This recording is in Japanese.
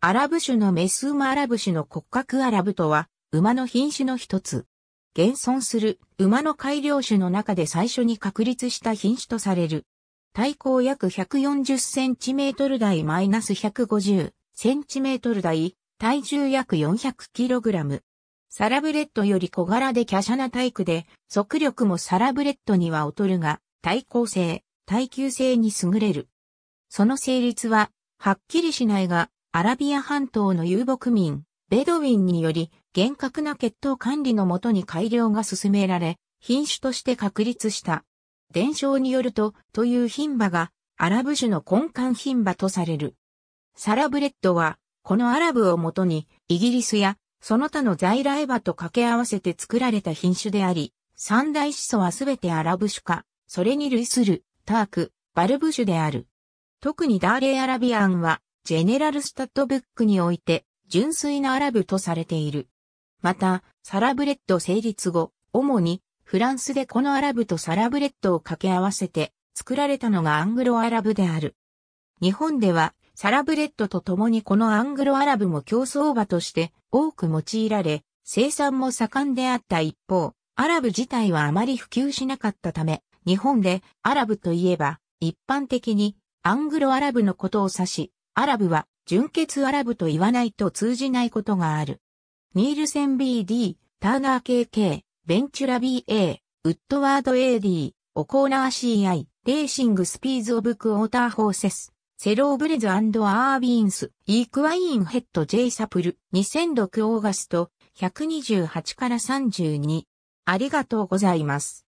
アラブ種のメス馬アラブ種の骨格アラブとは、馬の品種の一つ。現存する馬の改良種の中で最初に確立した品種とされる。体高約1 4 0トル台1 5 0トル台、体重約4 0 0ラム。サラブレッドより小柄で華奢な体育で、速力もサラブレッドには劣るが、耐候性、耐久性に優れる。その成立は、はっきりしないが、アラビア半島の遊牧民、ベドウィンにより厳格な血統管理のもとに改良が進められ、品種として確立した。伝承によると、という品馬がアラブ種の根幹品馬とされる。サラブレッドは、このアラブをもとに、イギリスやその他の在来馬と掛け合わせて作られた品種であり、三大子祖はすべてアラブ種か、それに類する、ターク、バルブ種である。特にダーレアラビアンは、ジェネラルスタッドブックにおいて、純粋なアラブとされている。また、サラブレッド成立後、主にフランスでこのアラブとサラブレッドを掛け合わせて作られたのがアングロアラブである。日本ではサラブレッドと共にこのアングロアラブも競争馬として多く用いられ、生産も盛んであった一方、アラブ自体はあまり普及しなかったため、日本でアラブといえば一般的にアングロアラブのことを指し、アラブは純血アラブと言わないと通じないことがある。ニールセン BD、ターナー KK、ベンチュラ BA、ウッドワード AD、オコーナー CI、レーシングスピーズオブクォーターホーセス、セローブレズアービーンス、イークワインヘッド J サプル、2006オーガスト、128から32。ありがとうございます。